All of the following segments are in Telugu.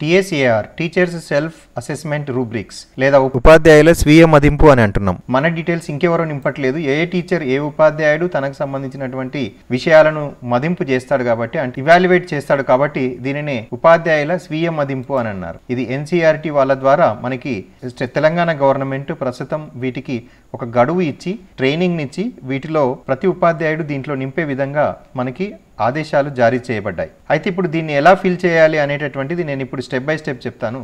టీఎస్ఏఆర్ టీచర్స్ సెల్ఫ్ అసెస్మెంట్ రూబ్రిక్స్ లేదా ఉపాధ్యాయుల స్వీయ మదింపు అని అంటున్నాం మన డీటెయిల్స్ ఇంకెవరో నింపట్లేదు ఏ టీచర్ ఏ ఉపాధ్యాయుడు తనకు సంబంధించినటువంటి విషయాలను మదింపు చేస్తాడు కాబట్టి అంటే ఇవాల్యుయేట్ చేస్తాడు కాబట్టి దీనినే ఉపాధ్యాయుల స్వీయ మదింపు అని అన్నారు ఇది ఎన్సీఆర్టీ వాళ్ళ ద్వారా మనకి తెలంగాణ గవర్నమెంట్ ప్రస్తుతం వీటికి ఒక గడువు ఇచ్చి ట్రైనింగ్ ఇచ్చి వీటిలో ప్రతి ఉపాధ్యాయుడు దీంట్లో నింపే విధంగా మనకి ఆదేశాలు జారీ చేయబడ్డాయి అయితే ఇప్పుడు దీన్ని ఎలా ఫిల్ చేయాలి అనేటటువంటిది నేను ఇప్పుడు స్టెప్ బై స్టెప్ చెప్తాను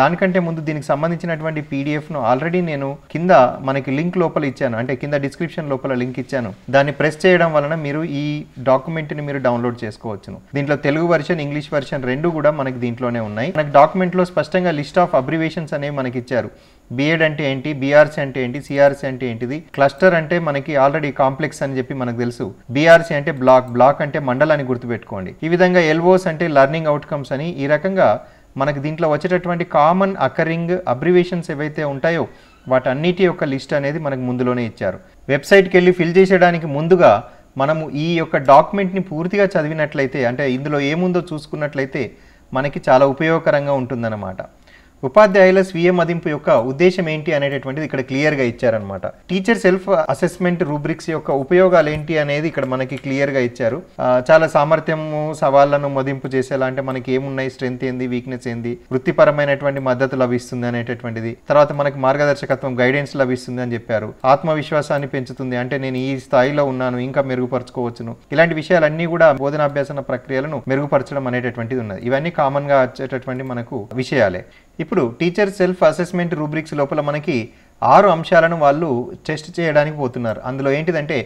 దానికంటే ముందు దీనికి సంబంధించినటువంటి పీడిఎఫ్ను ఆల్రెడీ నేను కింద మనకి లింక్ లోపల ఇచ్చాను అంటే కింద డిస్క్రిప్షన్ లోపల లింక్ ఇచ్చాను దాన్ని ప్రెస్ చేయడం వలన మీరు ఈ డాక్యుమెంట్ని మీరు డౌన్లోడ్ చేసుకోవచ్చును దీంట్లో తెలుగు వెర్షన్ ఇంగ్లీష్ వెర్షన్ రెండు కూడా మనకి దీంట్లోనే ఉన్నాయి మనకి డాక్యుమెంట్లో స్పష్టంగా లిస్ట్ ఆఫ్ అబ్రివేషన్స్ అనేవి మనకి ఇచ్చారు బిఎడ్ అంటే ఏంటి బీఆర్సీ అంటే ఏంటి సిఆర్సీ అంటే ఏంటిది క్లస్టర్ అంటే మనకి ఆల్రెడీ కాంప్లెక్స్ అని చెప్పి మనకు తెలుసు బీఆర్సీ అంటే బ్లాక్ బ్లాక్ అంటే మండలాన్ని గుర్తుపెట్టుకోండి ఈ విధంగా ఎల్ఓస్ అంటే లెర్నింగ్ అవుట్కమ్స్ అని ఈ రకంగా మనకు దీంట్లో వచ్చేటటువంటి కామన్ అకరింగ్ అబ్రివేషన్స్ ఏవైతే ఉంటాయో అన్నిటి యొక్క లిస్ట్ అనేది మనకు ముందులోనే ఇచ్చారు వెబ్సైట్కి వెళ్ళి ఫిల్ చేసేయడానికి ముందుగా మనము ఈ యొక్క డాక్యుమెంట్ని పూర్తిగా చదివినట్లయితే అంటే ఇందులో ఏముందో చూసుకున్నట్లయితే మనకి చాలా ఉపయోగకరంగా ఉంటుందన్నమాట ఉపాధ్యాయుల స్వీయ మదింపు యొక్క ఉద్దేశం ఏంటి అనేటటువంటిది ఇక్కడ క్లియర్గా ఇచ్చారనమాట టీచర్ సెల్ఫ్ అసెస్మెంట్ రూబ్రిక్స్ యొక్క ఉపయోగాలు ఏంటి అనేది ఇక్కడ మనకి క్లియర్గా ఇచ్చారు చాలా సామర్థ్యము సవాళ్లను మదింపు చేసేలా అంటే మనకి ఏమున్నాయి స్ట్రెంత్ ఏంది వీక్నెస్ ఏంది వృత్తిపరమైనటువంటి మద్దతు లభిస్తుంది అనేటటువంటిది తర్వాత మనకి మార్గదర్శకత్వం గైడెన్స్ లభిస్తుంది అని చెప్పారు ఆత్మవిశ్వాసాన్ని పెంచుతుంది అంటే నేను ఈ స్థాయిలో ఉన్నాను ఇంకా మెరుగుపరచుకోవచ్చును ఇలాంటి విషయాలన్నీ కూడా బోధనాభ్యాసన ప్రక్రియలను మెరుగుపరచడం అనేటటువంటిది ఉన్నది ఇవన్నీ కామన్గా వచ్చేటటువంటి మనకు విషయాలే ఇప్పుడు టీచర్ సెల్ఫ్ అసెస్మెంట్ రూబ్రిక్స్ లోపల మనకి ఆరు అంశాలను వాళ్ళు టెస్ట్ చేయడానికి పోతున్నారు అందులో ఏంటిదంటే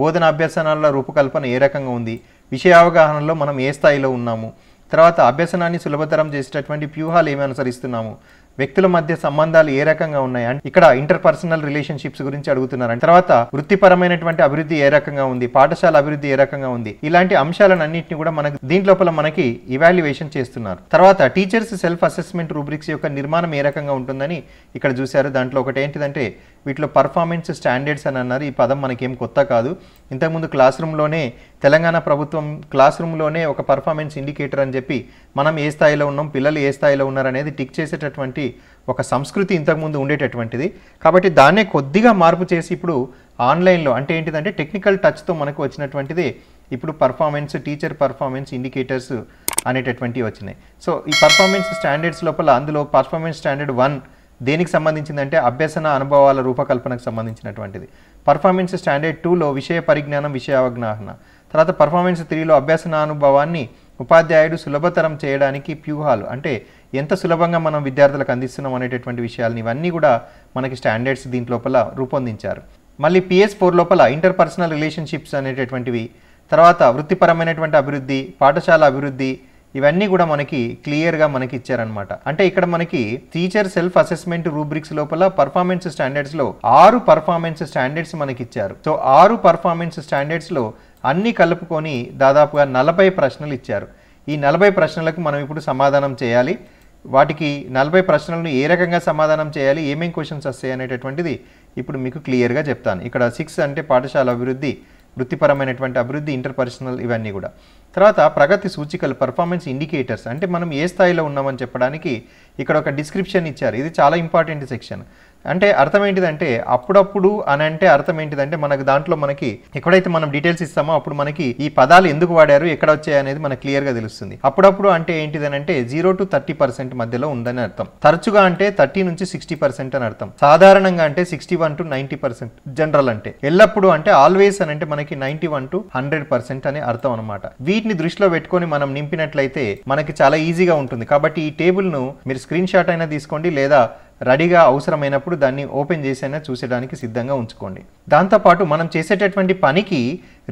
బోధన అభ్యసనాల రూపకల్పన ఏ రకంగా ఉంది విషయ అవగాహనలో మనం ఏ స్థాయిలో ఉన్నాము తర్వాత అభ్యసనాన్ని సులభతరం చేసేటటువంటి వ్యూహాలు ఏమి అనుసరిస్తున్నాము వ్యక్తుల మధ్య సంబంధాలు ఏ రకంగా ఉన్నాయి ఇక్కడ ఇంటర్ పర్సనల్ రిలేషన్షిప్స్ గురించి అడుగుతున్నారు తర్వాత వృత్తిపరమైనటువంటి అభివృద్ధి ఏ రకంగా ఉంది పాఠశాల అభివృద్ధి ఏ రకంగా ఉంది ఇలాంటి అంశాలను అన్నింటినీ కూడా మనకు దీంట్లోపల మనకి ఇవాల్యుయేషన్ చేస్తున్నారు తర్వాత టీచర్స్ సెల్ఫ్ అసెస్మెంట్ రూబ్రిక్స్ యొక్క నిర్మాణం ఏ రకంగా ఉంటుందని ఇక్కడ చూశారు దాంట్లో ఒకటి ఏంటిదంటే వీటిలో పర్ఫార్మెన్స్ స్టాండర్డ్స్ అని అన్నారు ఈ పదం మనకేం కొత్త కాదు ఇంతకుముందు క్లాస్ రూమ్లోనే తెలంగాణ ప్రభుత్వం క్లాస్ రూమ్లోనే ఒక పర్ఫార్మెన్స్ ఇండికేటర్ అని చెప్పి మనం ఏ స్థాయిలో ఉన్నాం పిల్లలు ఏ స్థాయిలో ఉన్నారనేది టిక్ చేసేటటువంటి ఒక సంస్కృతి ఇంతకుముందు ఉండేటటువంటిది కాబట్టి దాన్నే కొద్దిగా మార్పు చేసి ఇప్పుడు ఆన్లైన్లో అంటే ఏంటిదంటే టెక్నికల్ టచ్తో మనకు వచ్చినటువంటిది ఇప్పుడు పర్ఫార్మెన్స్ టీచర్ పర్ఫార్మెన్స్ ఇండికేటర్స్ అనేటటువంటివి వచ్చినాయి సో ఈ పర్ఫార్మెన్స్ స్టాండర్డ్స్ లోపల అందులో పర్ఫార్మెన్స్ స్టాండర్డ్ వన్ దేనికి సంబంధించిందంటే అభ్యసన అనుభవాల రూపకల్పనకు సంబంధించినటువంటిది పర్ఫార్మెన్స్ స్టాండర్డ్ టూలో విషయ పరిజ్ఞానం విషయ అవగాహన తర్వాత పర్ఫార్మెన్స్ త్రీలో అభ్యసన అనుభవాన్ని ఉపాధ్యాయుడు సులభతరం చేయడానికి వ్యూహాలు అంటే ఎంత సులభంగా మనం విద్యార్థులకు అందిస్తున్నాం అనేటటువంటి విషయాలను ఇవన్నీ కూడా మనకి స్టాండర్డ్స్ దీంట్ లోపల రూపొందించారు మళ్ళీ పిఎస్ ఫోర్ లోపల ఇంటర్ పర్సనల్ రిలేషన్షిప్స్ అనేటటువంటివి తర్వాత వృత్తిపరమైనటువంటి అభివృద్ధి పాఠశాల అభివృద్ధి ఇవన్నీ కూడా మనకి క్లియర్గా మనకి ఇచ్చారనమాట అంటే ఇక్కడ మనకి టీచర్ సెల్ఫ్ అసెస్మెంట్ రూబ్రిక్స్ లోపల పర్ఫార్మెన్స్ స్టాండర్డ్స్ లో ఆరు పర్ఫార్మెన్స్ స్టాండర్డ్స్ మనకి ఇచ్చారు సో ఆరు పర్ఫార్మెన్స్ స్టాండర్డ్స్ లో అన్ని కలుపుకొని దాదాపుగా నలభై ప్రశ్నలు ఇచ్చారు ఈ నలభై ప్రశ్నలకు మనం ఇప్పుడు సమాధానం చేయాలి వాటికి నలభై ప్రశ్నలను ఏ రకంగా సమాధానం చేయాలి ఏమేం క్వశ్చన్స్ వస్తాయి అనేటటువంటిది ఇప్పుడు మీకు క్లియర్గా చెప్తాను ఇక్కడ సిక్స్ అంటే పాఠశాల అభివృద్ధి వృత్తిపరమైనటువంటి అభివృద్ధి ఇంటర్ పర్సనల్ ఇవన్నీ కూడా తర్వాత ప్రగతి సూచికలు పర్ఫార్మెన్స్ ఇండికేటర్స్ అంటే మనం ఏ స్థాయిలో ఉన్నామని చెప్పడానికి ఇక్కడ ఒక డిస్క్రిప్షన్ ఇచ్చారు ఇది చాలా ఇంపార్టెంట్ సెక్షన్ అంటే అర్థం ఏంటిదంటే అప్పుడప్పుడు అని అంటే అర్థం ఏంటిదంటే మనకు దాంట్లో మనకి ఎక్కడైతే మనం డీటెయిల్స్ ఇస్తామో అప్పుడు మనకి ఈ పదాలు ఎందుకు వాడారు ఎక్కడ వచ్చాయి అనేది మనకు క్లియర్గా తెలుస్తుంది అప్పుడప్పుడు అంటే ఏంటిదని అంటే జీరో టు థర్టీ పర్సెంట్ మధ్యలో ఉందని అర్థం తరచుగా అంటే థర్టీ నుంచి సిక్స్టీ పర్సెంట్ అని అర్థం సాధారణంగా అంటే sixty one to ninety percent general అంటే ఎల్లప్పుడూ అంటే ఆల్వేస్ అని అంటే మనకి ninety one to hundred percent అనే అర్థం అనమాట వీటిని దృష్టిలో పెట్టుకొని మనం నింపినట్లయితే మనకి చాలా ఈజీగా ఉంటుంది కాబట్టి ఈ టేబుల్ను మీరు స్క్రీన్ షాట్ అయినా తీసుకోండి లేదా రెడీగా అవసరమైనప్పుడు దాన్ని ఓపెన్ చేసైనా చూసేడానికి సిద్ధంగా ఉంచుకోండి దాంతోపాటు మనం చేసేటటువంటి పనికి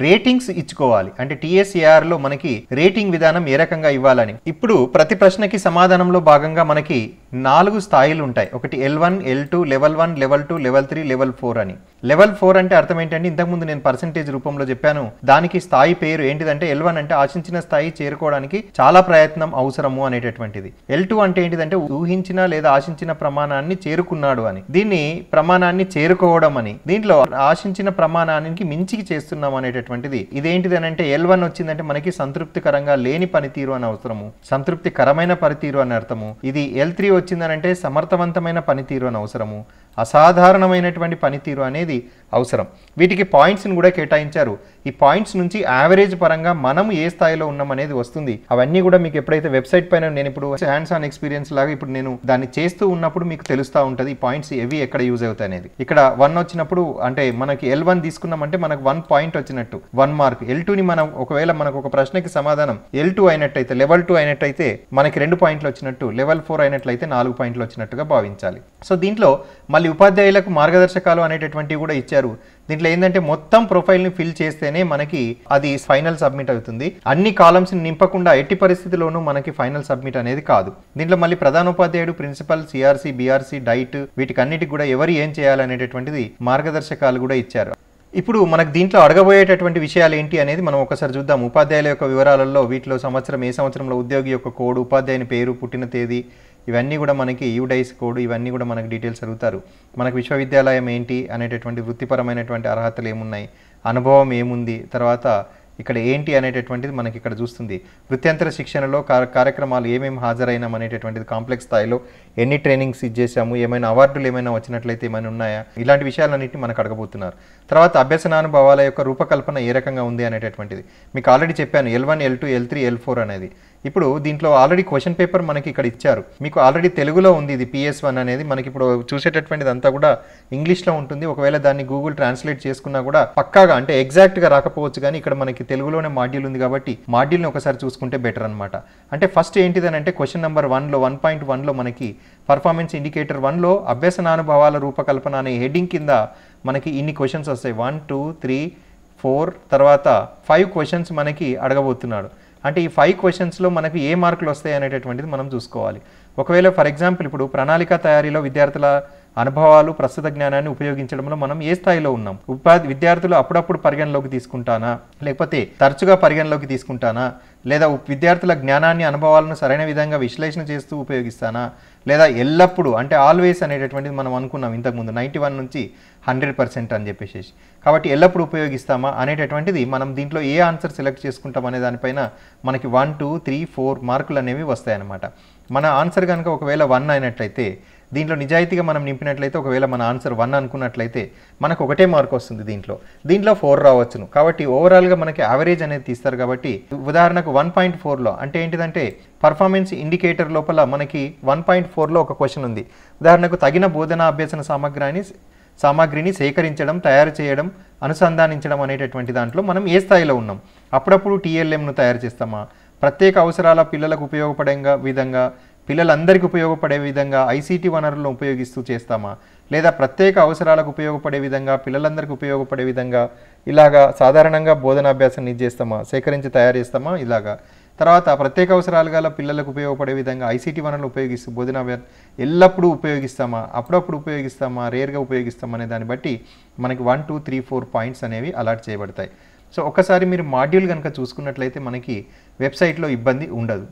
రేటింగ్స్ ఇచ్చుకోవాలి అంటే టీఎస్ఏఆర్లో మనకి రేటింగ్ విధానం ఏ రకంగా ఇవ్వాలని ఇప్పుడు ప్రతి ప్రశ్నకి సమాధానంలో భాగంగా మనకి నాలుగు స్థాయిలు ఉంటాయి ఒకటి L one L two level one level two level three level four అని లెవెల్ ఫోర్ అంటే అర్థం ఏంటంటే ఇంతకుముందు నేను పర్సంటేజ్ రూపంలో చెప్పాను దానికి స్థాయి పేరు ఏంటిదంటే ఎల్ వన్ అంటే ఆశించిన స్థాయి చేరుకోవడానికి చాలా ప్రయత్నం అవసరము అనేటటువంటిది ఎల్ టూ అంటే ఏంటిదంటే ఊహించిన లేదా ఆశించిన ప్రమాణాన్ని చేరుకున్నాడు అని దీన్ని ప్రమాణాన్ని చేరుకోవడం అని దీంట్లో ఆశించిన ప్రమాణానికి మించి చేస్తున్నాం అనేటటువంటిది ఇదేంటిది అని అంటే ఎల్ వన్ వచ్చిందంటే మనకి సంతృప్తికరంగా లేని పనితీరు అని అవసరము సంతృప్తికరమైన పనితీరు అని అర్థము ఇది ఎల్ త్రీ వచ్చిందనంటే సమర్థవంతమైన పనితీరు అని అవసరము అసాధారణమైనటువంటి పనితీరు అనేది అవసరం వీటికి పాయింట్స్ని కూడా కేటాయించారు ఈ పాయింట్స్ నుంచి యావరేజ్ పరంగా మనం ఏ స్థాయిలో ఉన్నాం అనేది వస్తుంది అవన్నీ కూడా మీకు ఎప్పుడైతే వెబ్సైట్ పైన నేను ఇప్పుడు హ్యాండ్స్ ఆన్ ఎక్స్పీరియన్స్ లాగా ఇప్పుడు నేను దాన్ని చేస్తూ ఉన్నప్పుడు మీకు తెలుస్తూ ఉంటుంది ఈ పాయింట్స్ ఎవి ఎక్కడ యూజ్ అవుతాయి అనేది ఇక్కడ వన్ వచ్చినప్పుడు అంటే మనకి ఎల్ వన్ తీసుకున్నామంటే మనకు వన్ పాయింట్ వచ్చినట్టు వన్ మార్క్ ఎల్ టూని మనం ఒకవేళ మనకు ఒక ప్రశ్నకి సమాధానం ఎల్ టూ అయినట్టయితే లెవెల్ టూ అయినట్టయితే మనకి రెండు పాయింట్లు వచ్చినట్టు లెవెల్ ఫోర్ అయినట్లయితే నాలుగు పాయింట్లు వచ్చినట్టుగా భావించాలి సో దీంట్లో మళ్ళీ ఉపాధ్యాయులకు మార్గదర్శకాలు అనేటటువంటివి కూడా ఇచ్చారు చేశారు దీంట్లో ఏంటంటే మొత్తం ప్రొఫైల్ని ఫిల్ చేస్తేనే మనకి అది ఫైనల్ సబ్మిట్ అవుతుంది అన్ని కాలమ్స్ని నింపకుండా ఎట్టి పరిస్థితిలోనూ మనకి ఫైనల్ సబ్మిట్ అనేది కాదు దీంట్లో మళ్ళీ ప్రధాన ఉపాధ్యాయుడు ప్రిన్సిపల్ సిఆర్సి బీఆర్సీ డైట్ వీటికి అన్నిటికి కూడా ఎవరు ఏం చేయాలనేటటువంటిది మార్గదర్శకాలు కూడా ఇచ్చారు ఇప్పుడు మనకు దీంట్లో అడగబోయేటటువంటి విషయాలు ఏంటి అనేది మనం ఒకసారి చూద్దాం ఉపాధ్యాయుల యొక్క వివరాలలో వీటిలో సంవత్సరం ఏ సంవత్సరంలో ఉద్యోగి యొక్క కోడ్ ఉపాధ్యాయుని పేరు పుట్టిన తేదీ ఇవన్నీ కూడా మనకి యూడైస్ కోడ్ ఇవన్నీ కూడా మనకి డీటెయిల్స్ అడుగుతారు మనకు విశ్వవిద్యాలయం ఏంటి అనేటటువంటి వృత్తిపరమైనటువంటి అర్హతలు ఏమున్నాయి అనుభవం ఏముంది తర్వాత ఇక్కడ ఏంటి అనేటటువంటిది మనకి ఇక్కడ చూస్తుంది వృత్యంతర శిక్షణలో కార్యక్రమాలు ఏమేమి హాజరైనాం అనేటటువంటిది కాంప్లెక్స్ స్థాయిలో ఎన్ని ట్రైనింగ్స్ ఇచ్చేసాము ఏమైనా అవార్డులు ఏమైనా వచ్చినట్లయితే ఏమైనా ఉన్నాయా ఇలాంటి విషయాలన్నింటినీ మనకు అడగబోతున్నారు తర్వాత అభ్యసనానుభవాల యొక్క రూపకల్పన ఏ రకంగా ఉంది అనేటటువంటిది మీకు ఆల్రెడీ చెప్పాను L one L two L three L four అనేది ఇప్పుడు దీంట్లో ఆల్రెడీ క్వశ్చన్ పేపర్ మనకి ఇక్కడ ఇచ్చారు మీకు ఆల్రెడీ తెలుగులో ఉంది ఇది పిఎస్ వన్ అనేది మనకి ఇప్పుడు చూసేటటువంటిది అంతా కూడా ఇంగ్లీష్లో ఉంటుంది ఒకవేళ దాన్ని గూగుల్ ట్రాన్స్లేట్ చేసుకున్నా కూడా పక్కాగా అంటే ఎగ్జాక్ట్గా రాకపోవచ్చు కానీ ఇక్కడ మనకి తెలుగులోనే మాడ్యూల్ ఉంది కాబట్టి మాడ్యూల్ని ఒకసారి చూసుకుంటే బెటర్ అనమాట అంటే ఫస్ట్ ఏంటిదని అంటే క్వశ్చన్ నెంబర్ వన్లో వన్ పాయింట్ వన్లో మనకి పర్ఫార్మెన్స్ ఇండికేటర్ వన్లో అభ్యసనానుభవాల రూపకల్పన అనే హెడ్డింగ్ కింద మనకి ఇన్ని క్వశ్చన్స్ వస్తాయి వన్ టూ త్రీ ఫోర్ తర్వాత ఫైవ్ క్వశ్చన్స్ మనకి అడగబోతున్నాడు అంటే ఈ ఫైవ్ క్వశ్చన్స్లో మనకు ఏ మార్కులు వస్తాయి అనేటటువంటిది మనం చూసుకోవాలి ఒకవేళ ఫర్ ఎగ్జాంపుల్ ఇప్పుడు ప్రణాళిక తయారీలో విద్యార్థుల అనుభవాలు ప్రస్తుత జ్ఞానాన్ని ఉపయోగించడంలో మనం ఏ స్థాయిలో ఉన్నాం ఉపాధి విద్యార్థులు అప్పుడప్పుడు పరిగణలోకి తీసుకుంటానా లేకపోతే తరచుగా పరిగణలోకి తీసుకుంటానా లేదా విద్యార్థుల జ్ఞానాన్ని అనుభవాలను సరైన విధంగా విశ్లేషణ చేస్తూ ఉపయోగిస్తానా లేదా ఎల్లప్పుడూ అంటే ఆల్వేస్ అనేటటువంటిది మనం అనుకున్నాం ఇంతకుముందు నైంటీ వన్ నుంచి హండ్రెడ్ పర్సెంట్ అని చెప్పేసి కాబట్టి ఎల్లప్పుడు ఉపయోగిస్తామా అనేటటువంటిది మనం దీంట్లో ఏ ఆన్సర్ సెలెక్ట్ చేసుకుంటాం అనే దానిపైన మనకి వన్ టూ త్రీ ఫోర్ మార్కులు అనేవి వస్తాయన్నమాట మన ఆన్సర్ కనుక ఒకవేళ వన్ అయినట్లయితే దీంట్లో నిజాయితీగా మనం నింపినట్లయితే ఒకవేళ మన ఆన్సర్ వన్ అనుకున్నట్లయితే మనకు ఒకటే మార్క్ వస్తుంది దీంట్లో దీంట్లో ఫోర్ రావచ్చును కాబట్టి ఓవరాల్గా మనకి యావరేజ్ అనేది తీస్తారు కాబట్టి ఉదాహరణకు వన్ పాయింట్ ఫోర్లో అంటే ఏంటిదంటే పర్ఫార్మెన్స్ ఇండికేటర్ లోపల మనకి వన్ పాయింట్ ఫోర్లో ఒక క్వశ్చన్ ఉంది ఉదాహరణకు తగిన బోధనా అభ్యసన సామగ్రి అని సామాగ్రిని సేకరించడం తయారు చేయడం అనుసంధానించడం అనేటటువంటి దాంట్లో మనం ఏ స్థాయిలో ఉన్నాం అప్పుడప్పుడు టీఎల్ఎంను తయారు చేస్తామా ప్రత్యేక అవసరాల పిల్లలకు ఉపయోగపడే విధంగా పిల్లలందరికీ ఉపయోగపడే విధంగా ఐసీటీ వనరులను ఉపయోగిస్తూ చేస్తామా లేదా ప్రత్యేక అవసరాలకు ఉపయోగపడే విధంగా పిల్లలందరికీ ఉపయోగపడే విధంగా ఇలాగా సాధారణంగా బోధనాభ్యాసం ఇది చేస్తామా సేకరించి తయారు చేస్తామా ఇలాగా తర్వాత ప్రత్యేక అవసరాలు గల పిల్లలకు ఉపయోగపడే విధంగా ఐసీటీ వనరులు ఉపయోగిస్తూ బోధన ఎల్లప్పుడూ ఉపయోగిస్తామా అప్పుడప్పుడు ఉపయోగిస్తామా రేర్గా ఉపయోగిస్తామా అనే దాన్ని బట్టి మనకి one two three four points అనేవి అలాట్ చేయబడతాయి సో ఒకసారి మీరు మాడ్యూల్ కనుక చూసుకున్నట్లయితే మనకి వెబ్సైట్లో ఇబ్బంది ఉండదు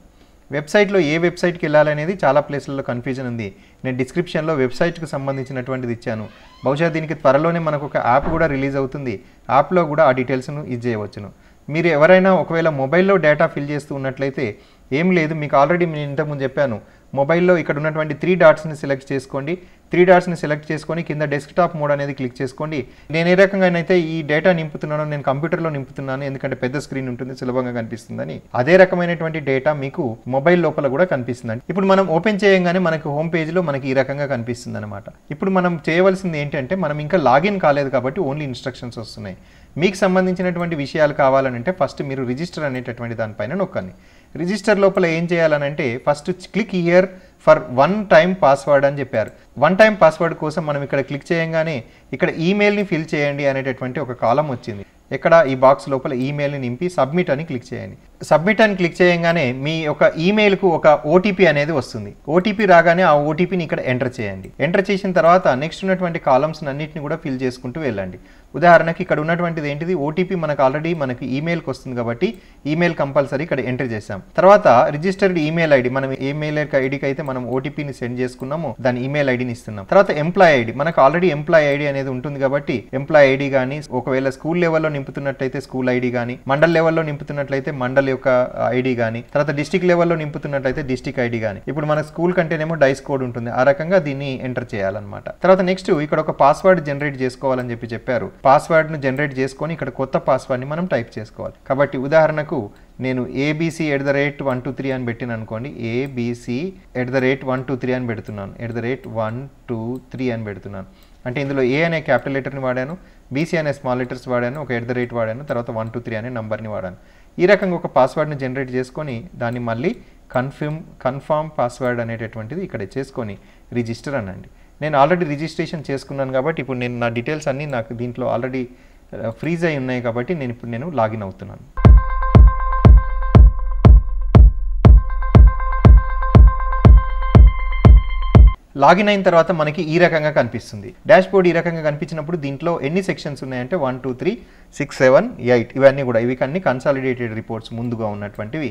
వెబ్సైట్లో ఏ వెబ్సైట్కి వెళ్ళాలనేది చాలా ప్లేస్లలో కన్ఫ్యూజన్ ఉంది నేను డిస్క్రిప్షన్లో వెబ్సైట్కి సంబంధించినటువంటిది ఇచ్చాను బహుశా దీనికి త్వరలోనే మనకు ఒక యాప్ కూడా రిలీజ్ అవుతుంది యాప్లో కూడా ఆ డీటెయిల్స్ను ఇది చేయవచ్చును మీరు ఎవరైనా ఒకవేళ మొబైల్లో డేటా ఫిల్ చేస్తూ ఉన్నట్లయితే ఏం లేదు మీకు ఆల్రెడీ నేను ఇంతకుముందు చెప్పాను మొబైల్లో ఇక్కడ ఉన్నటువంటి త్రీ డాట్స్ని సెలెక్ట్ చేసుకోండి త్రీ డాట్స్ని సెలెక్ట్ చేసుకొని కింద డెస్క్టాప్ మోడ్ అనేది క్లిక్ చేసుకోండి నేను ఏ రకంగానైతే ఈ డేటా నింపుతున్నానో నేను కంప్యూటర్లో నింపుతున్నాను ఎందుకంటే పెద్ద స్క్రీన్ ఉంటుంది సులభంగా కనిపిస్తుందని అదే రకమైనటువంటి డేటా మీకు మొబైల్ లోపల కూడా కనిపిస్తుందండి ఇప్పుడు మనం ఓపెన్ చేయగానే మనకి హోమ్ పేజ్లో మనకి ఈ రకంగా కనిపిస్తుంది అనమాట ఇప్పుడు మనం చేయవలసింది ఏంటంటే మనం ఇంకా లాగిన్ కాలేదు కాబట్టి ఓన్లీ ఇన్స్ట్రక్షన్స్ వస్తున్నాయి మీకు సంబంధించినటువంటి విషయాలు కావాలనంటే ఫస్ట్ మీరు రిజిస్టర్ అనేటటువంటి దానిపైన నొక్కండి రిజిస్టర్ లోపల ఏం చేయాలనంటే first click here for one time password అని చెప్పారు వన్ టైం పాస్వర్డ్ కోసం మనం ఇక్కడ క్లిక్ చేయంగానే ఇక్కడ ఈమెయిల్ని ఫిల్ చేయండి అనేటటువంటి ఒక కాలం వచ్చింది ఇక్కడ ఈ బాక్స్ లోపల ఈమెయిల్ని నింపి సబ్మిట్ అని క్లిక్ చేయండి సబ్మిట్ అని క్లిక్ చేయగానే మీ యొక్క ఈమెయిల్కు ఒక ఓటీపీ అనేది వస్తుంది ఓటీపీ రాగానే ఆ ఓటీపీని ఇక్కడ ఎంటర్ చేయండి ఎంటర్ చేసిన తర్వాత నెక్స్ట్ ఉన్నటువంటి కాలమ్స్ అన్నింటిని కూడా ఫిల్ చేసుకుంటూ వెళ్ళండి ఉదాహరణకి ఇక్కడ ఉన్నటువంటిది ఏంటిది ఓటీపీ మనకు ఆల్రెడీ మనకి ఈమెయిల్కి వస్తుంది కాబట్టి ఈమెయిల్ కంపల్సరీ ఇక్కడ ఎంటర్ చేసాం తర్వాత రిజిస్టర్డ్ ఈమెయిల్ ఐడి మనం ఈమెయిల్ ఐడికి అయితే మనం ఓటీపీని సెండ్ చేసుకున్నాము దాని ఈమెయిల్ ఐడిని ఇస్తున్నాం తర్వాత ఎంప్లాయ్ ఐడి మనకు ఆల్రెడీ ఎంప్లాయ్ ఐడి అనేది ఉంటుంది కాబట్టి ఎంప్లాయ్ ఐడి కానీ ఒకవేళ స్కూల్ లెవెల్లో నింపుతున్నట్లయితే స్కూల్ ఐడి కానీ మండల్ లెవెల్లో నింపుతున్నట్లయితే మండల్ యొక్క ఐడి కానీ తర్వాత డిస్టిక్ లెవెల్లో నింపుతున్నట్లయితే డిస్టిక్ ఐడి కానీ ఇప్పుడు మన స్కూల్ కంటేనేమో డైస్ కోడ్ ఉంటుంది ఆ రకంగా దీన్ని ఎంటర్ చేయాలన్నమాట తర్వాత నెక్స్ట్ ఇక్కడ ఒక పాస్వర్డ్ జనరేట్ చేసుకోవాలని చెప్పి చెప్పారు పాస్వర్డ్ను జనరేట్ చేసుకొని ఇక్కడ కొత్త పాస్వర్డ్ని మనం టైప్ చేసుకోవాలి కాబట్టి ఉదాహరణకు నేను ABC at the rate one two three అని పెట్టిన అనుకోండి ABC at the rate one two three అని పెడుతున్నాను at the rate one two three అని పెడుతున్నాను అంటే ఇందులో ఏ అనే క్యాపిటల్ లెటర్ని వాడాను బీసీ అనే స్మాల్ లెటర్స్ వాడాను ఒక ఎట్ ద రేట్ వాడాను తర్వాత వన్ టూ త్రీ అనే నంబర్ని వాడాను ఈ రకంగా ఒక పాస్వర్డ్ని జనరేట్ చేసుకొని దాన్ని మళ్ళీ కన్ఫర్మ్ కన్ఫామ్ పాస్వర్డ్ అనేటటువంటిది ఇక్కడ చేసుకొని రిజిస్టర్ అనండి నేను ఆల్రెడీ రిజిస్ట్రేషన్ చేసుకున్నాను కాబట్టి ఇప్పుడు నేను నా డీటెయిల్స్ అన్నీ నాకు దీంట్లో ఆల్రెడీ ఫ్రీజ్ uh, అయి ఉన్నాయి కాబట్టి నేను ఇప్పుడు నేను లాగిన్ అవుతున్నాను లాగిన్ అయిన తర్వాత మనకి ఈ రకంగా కనిపిస్తుంది డాష్ బోర్డ్ ఈ రకంగా కనిపించినప్పుడు దీంట్లో ఎన్ని సెక్షన్స్ ఉన్నాయంటే one two three six seven eight ఇవన్నీ కూడా ఇవి అన్ని కన్సాలిడేటెడ్ రిపోర్ట్స్ ముందుగా ఉన్నటువంటివి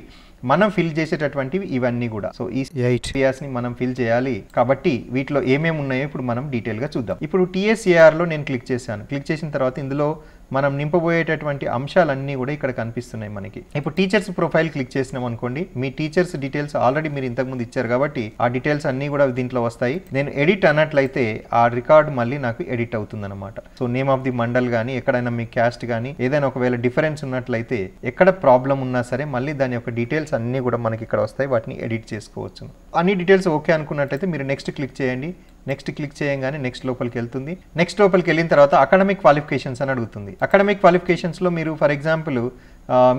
మనం ఫిల్ చేసేటటువంటివి ఇవన్నీ కూడా సో ఈ ఎయిట్ ని మనం ఫిల్ చేయాలి కాబట్టి వీటిలో ఏమేమి ఉన్నాయో ఇప్పుడు మనం డీటెయిల్గా చూద్దాం ఇప్పుడు టీఎస్ఏఆర్లో నేను క్లిక్ చేశాను క్లిక్ చేసిన తర్వాత ఇందులో మనం నింపబోయేటటువంటి అంశాలన్నీ కూడా ఇక్కడ కనిపిస్తున్నాయి మనకి ఇప్పుడు టీచర్స్ ప్రొఫైల్ క్లిక్ చేసినాం అనుకోండి మీ టీచర్స్ డీటెయిల్స్ ఆల్రెడీ మీరు ఇంతకుముందు ఇచ్చారు కాబట్టి ఆ డీటెయిల్స్ అన్నీ కూడా దీంట్లో వస్తాయి నేను ఎడిట్ అన్నట్లయితే ఆ రికార్డ్ మళ్ళీ నాకు ఎడిట్ అవుతుందన్నమాట so name of the mandal కానీ ఎక్కడైనా మీ క్యాస్ట్ కానీ ఏదైనా ఒకవేళ డిఫరెన్స్ ఉన్నట్లయితే ఎక్కడ ప్రాబ్లం ఉన్నా సరే మళ్ళీ దాని యొక్క డీటెయిల్స్ అన్నీ కూడా మనకి ఇక్కడ వస్తాయి వాటిని ఎడిట్ చేసుకోవచ్చు అన్ని డీటెయిల్స్ ఓకే అనుకున్నట్లయితే మీరు నెక్స్ట్ క్లిక్ చేయండి నెక్స్ట్ క్లిక్ చేయంగానే నెక్స్ట్ లోపలికి వెళ్తుంది నెక్స్ట్ లోపలికి వెళ్ళిన తర్వాత అకాడమిక్ క్వాలిఫికేషన్స్ అని అడుగుతుంది అకాడమిక్ క్వాలిఫికేషన్స్లో మీరు ఫర్ ఎగ్జాంపుల్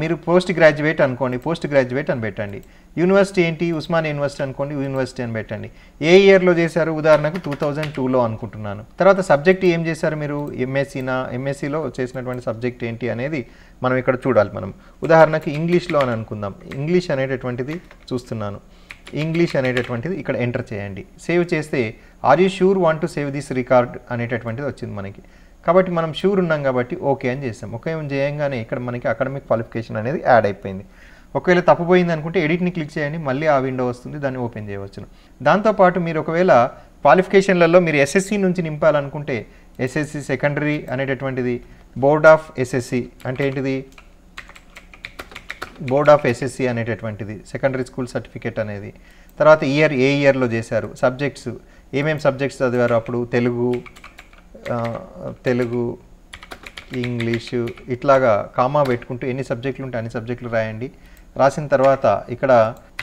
మీరు పోస్ట్ గ్రాడ్యుయేట్ అనుకోండి పోస్ట్ గ్రాడ్యుయేట్ అని పెట్టండి యూనివర్సిటీ ఏంటి ఉస్మాన్ యూనివర్సిటీ అనుకోండి యూనివర్సిటీ అని పెట్టండి ఏ ఇయర్లో చేశారు ఉదాహరణకు టూ థౌజండ్ టూలో అనుకుంటున్నాను తర్వాత సబ్జెక్ట్ ఏం చేశారు మీరు ఎంఎస్సీనా ఎంఎస్సీలో చేసినటువంటి సబ్జెక్ట్ ఏంటి అనేది మనం ఇక్కడ చూడాలి మనం ఉదాహరణకి ఇంగ్లీష్లో అని అనుకుందాం ఇంగ్లీష్ అనేటటువంటిది చూస్తున్నాను ఇంగ్లీష్ అనేటటువంటిది ఇక్కడ ఎంటర్ చేయండి సేవ్ చేస్తే are you sure want to save this record అనేటటువంటిది వచ్చింది మనకి కాబట్టి మనం షూర్ ఉన్నాం కాబట్టి ఓకే అని చేస్తాం ఓకే ఏం చేయంగానే ఇక్కడ మనకి అకాడమిక్ క్వాలిఫికేషన్ అనేది యాడ్ అయిపోయింది ఒకవేళ తప్పుపోయింది అనుకుంటే ఎడిట్ని క్లిక్ చేయండి మళ్ళీ ఆ విండో వస్తుంది దాన్ని ఓపెన్ చేయవచ్చును దాంతోపాటు మీరు ఒకవేళ క్వాలిఫికేషన్లలో మీరు ఎస్ఎస్సి నుంచి నింపాలనుకుంటే ఎస్ఎస్సి సెకండరీ అనేటటువంటిది బోర్డ్ ఆఫ్ ఎస్ఎస్సి అంటే ఏంటిది బోర్డ్ ఆఫ్ ఎస్ఎస్సి అనేటటువంటిది సెకండరీ స్కూల్ సర్టిఫికేట్ అనేది తర్వాత ఇయర్ ఏ ఇయర్లో చేశారు సబ్జెక్ట్స్ ఏమేమి సబ్జెక్ట్స్ చదివారు అప్పుడు తెలుగు తెలుగు ఇంగ్లీషు ఇట్లాగా కామా పెట్టుకుంటూ ఎన్ని సబ్జెక్టులు ఉంటే అన్ని సబ్జెక్టులు రాయండి రాసిన తర్వాత ఇక్కడ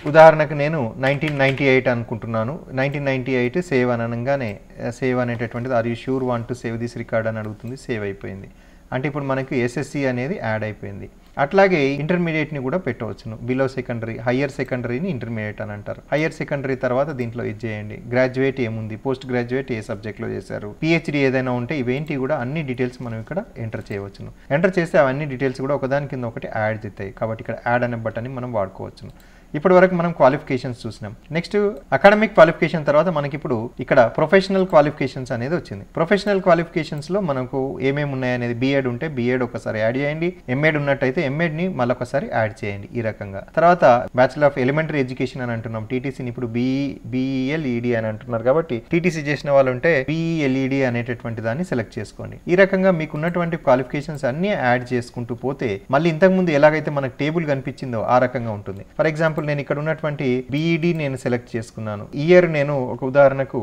ఉదాహరణకు నేను నైన్టీన్ నైంటీ ఎయిట్ అనుకుంటున్నాను నైన్టీన్ నైంటీ ఎయిట్ సేవ్ అనగానే సేవ్ అనేటటువంటిది are you sure want to save this record అని అడుగుతుంది సేవ్ అయిపోయింది అంటే ఇప్పుడు మనకు ఎస్ఎస్సి అనేది యాడ్ అయిపోయింది అట్లాగే ఇంటర్మీడియట్ని కూడా పెట్టవచ్చును బిలో సెకండరీ హయ్యర్ సెకండరీని ఇంటర్మీడియట్ అని అంటారు హయ్యర్ సెకండరీ తర్వాత దీంట్లో ఇది చేయండి గ్రాడ్యుయేట్ ఏముంది పోస్ట్ గ్రాడ్యుయేట్ ఏ సబ్జెక్ట్లో చేశారు పిహెచ్డి ఏదైనా ఉంటే ఇవేంటి కూడా అన్ని డీటెయిల్స్ మనం ఇక్కడ ఎంటర్ చేయవచ్చును ఎంటర్ చేస్తే అవన్నీ డీటెయిల్స్ కూడా ఒకదాని కింద ఒకటి యాడ్ చేస్తాయి కాబట్టి ఇక్కడ యాడ్ అనే బటన్ని మనం వాడుకోవచ్చును ఇప్పటి వరకు మనం క్వాలిఫికేషన్స్ చూసినాం నెక్స్ట్ అకాడమిక్ క్వాలిఫికేషన్ తర్వాత మనకి ఇప్పుడు ఇక్కడ ప్రొఫెషనల్ క్వాలిఫికేషన్స్ అనేది వచ్చింది ప్రొఫెషనల్ క్వాలిఫికేషన్స్ లో మనకు ఏమేమి ఉన్నాయనేది బీఎడ్ ఉంటే బీఎడ్ ఒకసారి యాడ్ చేయండి ఎంఎడ్ ఉన్నట్టయితే ఎంఎడ్ ని మళ్ళొకసారి యాడ్ చేయండి ఈ రకంగా తర్వాత బ్యాచులర్ ఆఫ్ ఎలిమెంటరీ ఎడ్యుకేషన్ అని అంటున్నాం టీటీసీని ఇప్పుడు బీఈ బీఈఎల్ ఈడీ అని అంటున్నారు కాబట్టి టీటీసీ చేసిన వాళ్ళు ఉంటే బీఈఎల్ఈడి e e అనేటటువంటి దాన్ని సెలెక్ట్ చేసుకోండి ఈ రకంగా మీకు ఉన్నటువంటి క్వాలిఫికేషన్స్ అన్ని యాడ్ చేసుకుంటూ పోతే మళ్ళీ ఇంతకుముందు ఎలాగైతే మనకు టేబుల్ కనిపించిందో ఆ రకంగా ఉంటుంది ఫర్ ఎగ్జాంపుల్ నేను ఇక్కడ ఉన్నటువంటి బీఈడి e నేను సెలెక్ట్ చేసుకున్నాను ఇయర్ నేను ఒక ఉదాహరణకు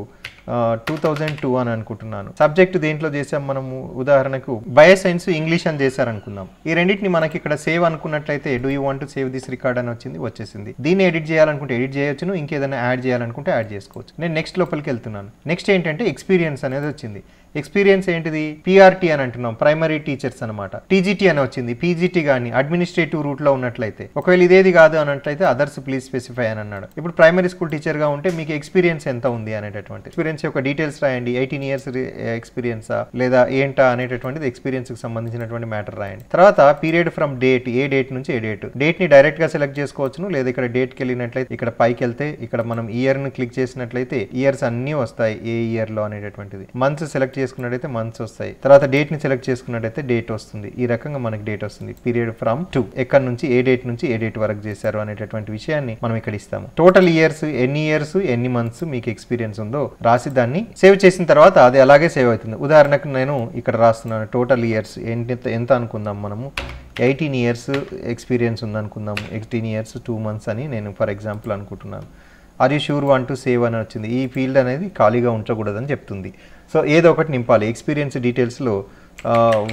టూ థౌజండ్ టూ అని అనుకుంటున్నాను సబ్జెక్ట్ దేంట్లో చేసాం మనము ఉదాహరణకు బయో సైన్స్ ఇంగ్లీష్ అని చేశారనుకుందాం ఈ రెండింటిని మనకి ఇక్కడ సేవ్ అనుకున్నట్లయితే do you want to save this record అని వచ్చింది వచ్చేసింది దీన్ని ఎడిట్ చేయాలనుకుంటే ఎడిట్ చేయొచ్చును ఇంకేదైనా యాడ్ చేయాలనుకుంటే యాడ్ చేసుకోవచ్చు నేను నెక్స్ట్ లోపలికి వెళ్తున్నాను నెక్స్ట్ ఏంటంటే ఎక్స్పీరియన్స్ అనేది వచ్చింది ఎక్స్పీరియన్స్ ఏంటిది పిఆర్టీ అని అంటున్నాం ప్రైమరీ టీచర్స్ అనమాట టీజీటీ అని వచ్చింది పీజీటీ కానీ అడ్మినిస్ట్రేటివ్ రూట్ లో ఉన్నట్లయితే ఒకవేళ ఇదేది కాదు అన్నట్లయితే అదర్స్ ప్లీజ్ స్పెసిఫై అని అన్నాడు ఇప్పుడు ప్రైమరీ స్కూల్ టీచర్ గా ఉంటే మీకు ఎక్స్పీరియన్స్ ఎంత ఉంది అనేటటువంటి ఎక్స్పీరియన్స్ యొక్క డీటెయిల్స్ రాయండి ఎయిటీన్ ఇయర్స్ ఎక్స్పీరియన్స్ లేదా ఏంటా అనేటటువంటిది ఎక్స్పీరియన్స్ కి సంబంధించినటువంటి మ్యాటర్ రాయండి తర్వాత పీరియడ్ ఫ్రమ్ డేట్ ఏ డేట్ నుంచి ఏ డేట్ డేట్ ని డైరెక్ట్ గా సెలెక్ట్ చేసుకోవచ్చును లేదా ఇక్కడ డేట్ కి వెళ్ళినట్లయితే ఇక్కడ పైకి వెళ్తే ఇక్కడ మనం ఇయర్ ని క్లిక్ చేసినట్లయితే ఇయర్స్ అన్ని వస్తాయి ఏ ఇయర్ లో అనేటటువంటిది మంత్స్ సెలెక్ట్ చేసుకున్నట్టయితే మంత్స్ వస్తాయి తర్వాత డేట్ ని సెలెక్ట్ చేసుకున్నట్టయితే డేట్ వస్తుంది ఈ రకంగా మనకి డేట్ వస్తుంది పీరియడ్ ఫ్రమ్ టు ఎక్కడ నుంచి ఏ డేట్ నుంచి ఏ డేట్ వరకు చేశారు అనేటటువంటి విషయాన్ని మనం ఇక్కడ ఇస్తాము టోటల్ ఇయర్స్ ఎన్ని ఇయర్స్ ఎన్ని మంత్స్ మీకు ఎక్స్పీరియన్స్ ఉందో రాసి దాన్ని సేవ్ చేసిన తర్వాత అది అలాగే సేవ్ అవుతుంది ఉదాహరణకు నేను ఇక్కడ రాస్తున్నాను టోటల్ ఇయర్స్ ఎంత ఎంత అనుకుందాం మనము ఎయిటీన్ ఇయర్స్ ఎక్స్పీరియన్స్ ఉందనుకుందాం ఎయిటీన్ ఇయర్స్ టూ మంత్స్ అని నేను ఫర్ ఎగ్జాంపుల్ అనుకుంటున్నాను are you sure want to save అని వచ్చింది ఈ ఫీల్డ్ అనేది ఖాళీగా ఉంచకూడదని చెప్తుంది సో ఏదో ఒకటి నింపాలి ఎక్స్పీరియన్స్ డీటెయిల్స్లో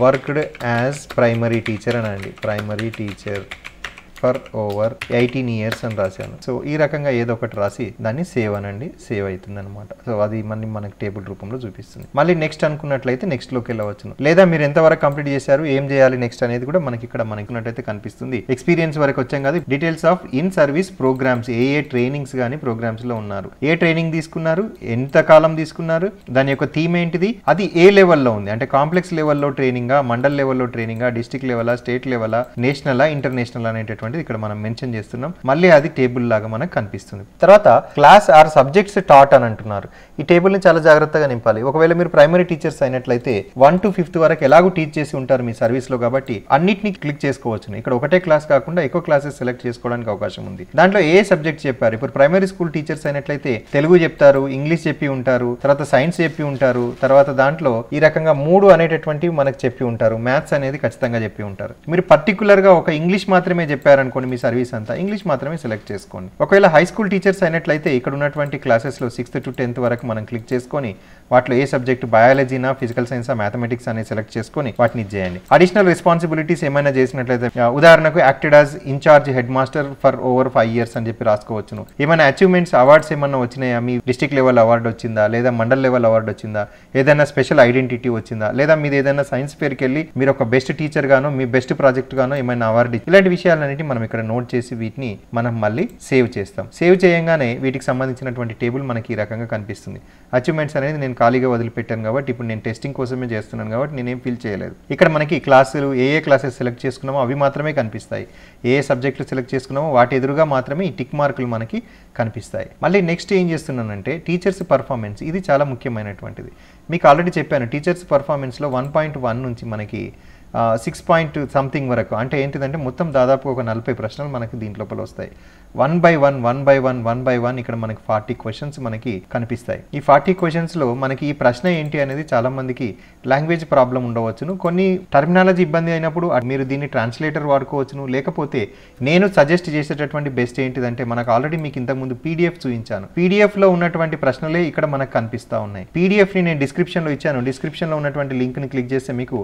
వర్క్డ్ యాజ్ ప్రైమరీ టీచర్ అని అండి primary teacher for over eighteen years అని రాశాను సో ఈ రకంగా ఏదో ఒకటి రాసి దాన్ని సేవ్ అనండి సేవ్ అవుతుంది అనమాట సో అది మళ్ళీ మనకి టేబుల్ రూపంలో చూపిస్తుంది మళ్ళీ నెక్స్ట్ అనుకున్నట్లయితే నెక్స్ట్ లోకి వెళ్ళవచ్చు లేదా మీరు ఎంతవరకు కంప్లీట్ చేశారు ఏం చేయాలి నెక్స్ట్ అనేది కూడా మనకి ఇక్కడ మనకున్నట్లయితే కనిపిస్తుంది ఎక్స్పీరియన్స్ వరకు వచ్చాం కాదు details of in service programmes ఏ ఏ ట్రైనింగ్స్ కానీ లో ఉన్నారు ఏ ట్రైనింగ్ తీసుకున్నారు ఎంత కాలం తీసుకున్నారు దాని యొక్క థీమ్ ఏంటిది అది ఏ లెవెల్లో ఉంది అంటే కాంప్లెక్స్ లెవెల్లో ట్రైనింగ్ మండల్ లెవెల్లో training district level state level national international అనేటటువంటి అనేది ఇక్కడ మనం మెన్షన్ చేస్తున్నాం మళ్ళీ అది టేబుల్ లాగా మనకు కనిపిస్తుంది తర్వాత క్లాస్ ఆర్ సబ్జెక్ట్స్ టాట్ అని అంటున్నారు ఈ టేబుల్ని చాలా జాగ్రత్తగా నింపాలి ఒకవేళ మీరు ప్రైమరీ టీచర్స్ అయినట్లయితే వన్ టు ఫిఫ్త్ వరకు ఎలాగో టీచ్ చేసి ఉంటారు మీ సర్వీస్ లో కాబట్టి అన్నింటినీ క్లిక్ చేసుకోవచ్చు ఇక్కడ ఒకటే క్లాస్ కాకుండా ఎక్కువ క్లాసెస్ సెలెక్ట్ చేసుకోవడానికి అవకాశం ఉంది దాంట్లో ఏ సబ్జెక్ట్ చెప్పారు ఇప్పుడు ప్రైమరీ స్కూల్ టీచర్స్ అయినట్లయితే తెలుగు చెప్తారు ఇంగ్లీష్ చెప్పి ఉంటారు తర్వాత సైన్స్ చెప్పి ఉంటారు తర్వాత దాంట్లో ఈ రకంగా మూడు అనేటటువంటివి మనకు చెప్పి ఉంటారు మ్యాథ్స్ అనేది ఖచ్చితంగా చెప్పి ఉంటారు మీరు గా ఒక ఇంగ్లీష్ మాత్రమే చెప్పారు చేశారనుకోండి మీ సర్వీస్ అంతా ఇంగ్లీష్ మాత్రమే సెలెక్ట్ చేసుకోండి ఒకవేళ హై స్కూల్ టీచర్స్ అయినట్లయితే ఇక్కడ ఉన్నటువంటి క్లాసెస్లో సిక్స్త్ టు టెన్త్ వరకు మనం క్లిక్ చేసుకొని వాటిలో ఏ సబ్జెక్ట్ బయాలజీనా ఫిజికల్ సైన్సా మ్యాథమెటిక్స్ అనేది సెలెక్ట్ చేసుకొని వాటిని చేయండి అడిషనల్ రెస్పాన్సిబిలిటీస్ ఏమైనా చేసినట్లయితే ఉదాహరణకు acted as incharge head master for over five years అని చెప్పి రాసుకోవచ్చు ఏమైనా అచీవ్మెంట్స్ అవార్డ్స్ ఏమైనా వచ్చినాయా మీ డిస్టిక్ లెవెల్ అవార్డు వచ్చిందా లేదా మండల్ లెవెల్ అవార్డు వచ్చిందా ఏదైనా స్పెషల్ ఐడెంటిటీ వచ్చిందా లేదా మీరు ఏదైనా సైన్స్ పేరుకి వెళ్ళి మీరు ఒక బెస్ట్ టీచర్ గాను మీ బెస్ట్ ప్రాజెక్ట్ గాను ఏమైనా అవార్డు ఇలాంటి విషయాలన్నిటి మనం ఇక్కడ నోట్ చేసి వీటిని మనం మళ్ళీ సేవ్ చేస్తాం సేవ్ చేయగానే వీటికి సంబంధించినటువంటి టేబుల్ మనకి ఈ రకంగా కనిపిస్తుంది అచీవ్మెంట్స్ అనేది నేను ఖాళీగా వదిలిపెట్టాను కాబట్టి ఇప్పుడు నేను టెస్టింగ్ కోసమే చేస్తున్నాను కాబట్టి నేనేం ఫీల్ చేయలేదు ఇక్కడ మనకి క్లాసులు ఏ ఏ క్లాసెస్ సెలెక్ట్ చేసుకున్నామో అవి మాత్రమే కనిపిస్తాయి ఏ సబ్జెక్టులు సెలెక్ట్ చేసుకున్నామో వాటి ఎదురుగా మాత్రమే ఈ టిక్ మార్కులు మనకి కనిపిస్తాయి మళ్ళీ నెక్స్ట్ ఏం చేస్తున్నానంటే టీచర్స్ పర్ఫార్మెన్స్ ఇది చాలా ముఖ్యమైనటువంటిది మీకు ఆల్రెడీ చెప్పాను టీచర్స్ పర్ఫార్మెన్స్లో వన్ పాయింట్ వన్ నుంచి మనకి సిక్స్ పాయింట్ సంథింగ్ వరకు అంటే ఏంటిదంటే మొత్తం దాదాపు ఒక నలభై ప్రశ్నలు మనకి దీంట్లోపల వస్తాయి one by one one by one one by one ఇక్కడ మనకి ఫార్టీ క్వశ్చన్స్ మనకి కనిపిస్తాయి ఈ ఫార్టీ క్వశ్చన్స్లో మనకి ఈ ప్రశ్న ఏంటి అనేది చాలామందికి లాంగ్వేజ్ ప్రాబ్లం ఉండవచ్చును కొన్ని టర్మినాలజీ ఇబ్బంది అయినప్పుడు మీరు దీన్ని ట్రాన్స్లేటర్ వాడుకోవచ్చును లేకపోతే నేను సజెస్ట్ చేసేటటువంటి బెస్ట్ ఏంటిదంటే మనకు ఆల్రెడీ మీకు ఇంతకుముందు పీడిఎఫ్ చూపించాను లో ఉన్నటువంటి ప్రశ్నలే ఇక్కడ మనకు కనిపిస్తూ ఉన్నాయి ని నేను డిస్క్రిప్షన్లో ఇచ్చాను డిస్క్రిప్షన్లో ఉన్నటువంటి లింక్ని క్లిక్ చేస్తే మీకు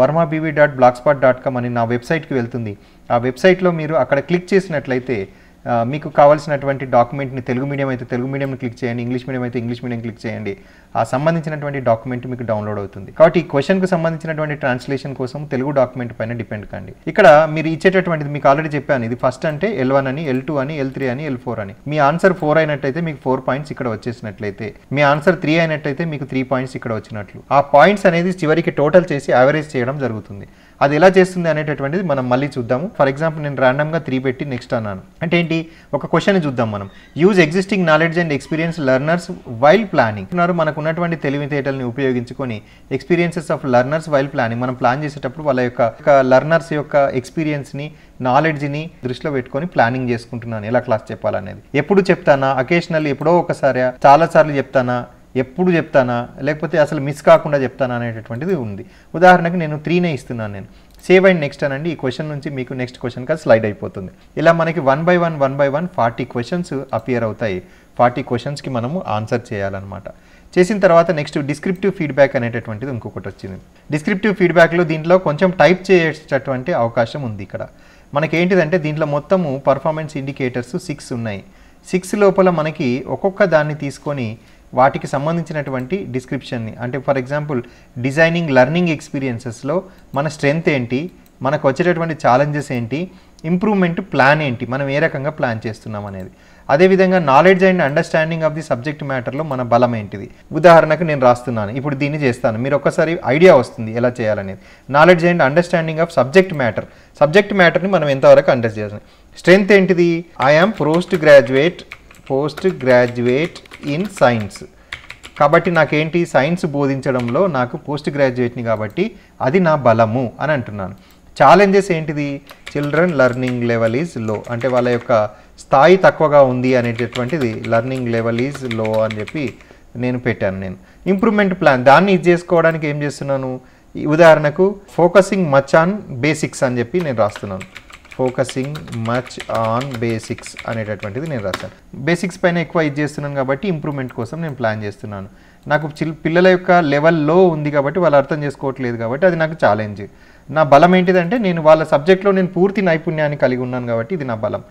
Varma BV dot blogspot dot com అని నా వెబ్సైట్కి వెళ్తుంది ఆ వెబ్సైట్లో మీరు అక్కడ క్లిక్ చేసినట్లయితే మీకు కావాల్సినటువంటి డాక్యుమెంట్ని తెలుగు మీడియం అయితే తెలుగు మీడియంని క్లిక్ చేయండి ఇంగ్లీష్ మీడియం అయితే ఇంగ్లీష్ మీడియం క్లిక్ చేయండి ఆ సంబంధించినటువంటి డాక్యుమెంట్ మీకు డౌన్లోడ్ అవుతుంది కాబట్టి ఈ క్వశ్చన్కు సంబంధించినటువంటి ట్రాన్స్లేషన్ కోసం తెలుగు డాక్యుమెంట్ పైన డిపెండ్ కండి ఇక్కడ మీరు ఇచ్చేటటువంటిది మీకు ఆల్రెడీ చెప్పాను ఇది ఫస్ట్ అంటే ఎల్ వన్ అని ఎల్ టూ అని ఎల్ త్రీ అని ఎల్ ఫోర్ అని మీ ఆన్సర్ ఫోర్ అయినట్టయితే మీకు ఫోర్ పాయింట్స్ ఇక్కడ వచ్చేసినట్లయితే మీ ఆన్సర్ త్రీ అయినట్టయితే మీకు త్రీ పాయింట్స్ ఇక్కడ వచ్చినట్లు ఆ పాయింట్స్ అనేది చివరికి టోటల్ చేసి యావరేజ్ చేయడం జరుగుతుంది అది ఎలా చేస్తుంది అనేటటువంటిది మనం మళ్ళీ చూద్దాము ఫర్ ఎగ్జాంపుల్ నేను ర్యాండమ్గా త్రీ పెట్టి నెక్స్ట్ అన్నాను అంటే ఏంటి ఒక క్వశ్చన్ చూద్దాం మనం use existing knowledge and experience learners while planning మనకు ఉన్నటువంటి తెలివితేటల్ని ఉపయోగించుకొని experiences of learners while planning మనం ప్లాన్ చేసేటప్పుడు వాళ్ళ యొక్క లర్నర్స్ యొక్క ఎక్స్పీరియన్స్ని నాలెడ్జ్ని దృష్టిలో పెట్టుకొని ప్లానింగ్ చేసుకుంటున్నాను ఎలా క్లాస్ చెప్పాలనేది ఎప్పుడు చెప్తానా అకేషనల్ ఎప్పుడో ఒకసారి చాలా సార్లు చెప్తానా ఎప్పుడు చెప్తానా లేకపోతే అసలు మిస్ కాకుండా చెప్తానా అనేటటువంటిది ఉంది ఉదాహరణకు నేను త్రీనే ఇస్తున్నాను నేను సేవ్ అండ్ నెక్స్ట్ అనండి ఈ క్వశ్చన్ నుంచి మీకు నెక్స్ట్ క్వశ్చన్కి స్లైడ్ అయిపోతుంది ఇలా మనకి one by one one by one forty questions appear అవుతాయి ఫార్టీ క్వశ్చన్స్కి మనము ఆన్సర్ చేయాలన్నమాట చేసిన తర్వాత నెక్స్ట్ డిస్క్రిప్టివ్ ఫీడ్బ్యాక్ అనేటటువంటిది ఇంకొకటి వచ్చింది డిస్క్రిప్టివ్ ఫీడ్బ్యాక్లో దీంట్లో కొంచెం టైప్ చేసేటటువంటి అవకాశం ఉంది ఇక్కడ మనకేంటిదంటే దీంట్లో మొత్తము పర్ఫార్మెన్స్ ఇండికేటర్స్ సిక్స్ ఉన్నాయి సిక్స్ లోపల మనకి ఒక్కొక్క దాన్ని తీసుకొని వాటికి సంబంధించినటువంటి డిస్క్రిప్షన్ని అంటే ఫర్ ఎగ్జాంపుల్ డిజైనింగ్ లెర్నింగ్ ఎక్స్పీరియన్సెస్లో మన స్ట్రెంగ్త్ ఏంటి మనకు వచ్చేటటువంటి ఛాలెంజెస్ ఏంటి ఇంప్రూవ్మెంట్ ప్లాన్ ఏంటి మనం ఏ రకంగా ప్లాన్ చేస్తున్నాం అనేది అదేవిధంగా knowledge and understanding of the subject మ్యాటర్లో మన బలం ఏంటిది ఉదాహరణకు నేను రాస్తున్నాను ఇప్పుడు దీన్ని చేస్తాను మీరు ఒక్కసారి ఐడియా వస్తుంది ఎలా చేయాలనేది knowledge and understanding of subject matter subject మ్యాటర్ని మనం ఎంతవరకు అండర్స్టాండ్ చేస్తాం స్ట్రెంగ్త్ ఏంటిది I am post graduate post graduate in science కాబట్టి నాకేంటి సైన్స్ బోధించడంలో నాకు పోస్ట్ గ్రాడ్యుయేట్ని కాబట్టి అది నా బలము అని అంటున్నాను ఛాలెంజెస్ ఏంటిది children learning level is low అంటే వాళ్ళ యొక్క స్థాయి తక్కువగా ఉంది అనేటటువంటిది లెర్నింగ్ లెవెల్ ఈజ్ లో అని చెప్పి నేను పెట్టాను నేను ఇంప్రూవ్మెంట్ ప్లాన్ దాన్ని ఇది చేసుకోవడానికి ఏం చేస్తున్నాను ఉదాహరణకు ఫోకసింగ్ మచ్ ఆన్ బేసిక్స్ అని చెప్పి నేను రాస్తున్నాను ఫోకసింగ్ మచ్ ఆన్ బేసిక్స్ అనేటటువంటిది నేను రాశాను బేసిక్స్ పైన ఎక్కువ ఇది చేస్తున్నాను కాబట్టి ఇంప్రూవ్మెంట్ కోసం నేను ప్లాన్ చేస్తున్నాను నాకు చిల్ పిల్లల యొక్క లెవెల్లో ఉంది కాబట్టి వాళ్ళు అర్థం చేసుకోవట్లేదు కాబట్టి అది నాకు ఛాలెంజ్ నా బలం ఏంటిదంటే నేను వాళ్ళ సబ్జెక్ట్లో నేను పూర్తి నైపుణ్యాన్ని కలిగి ఉన్నాను కాబట్టి ఇది నా బలం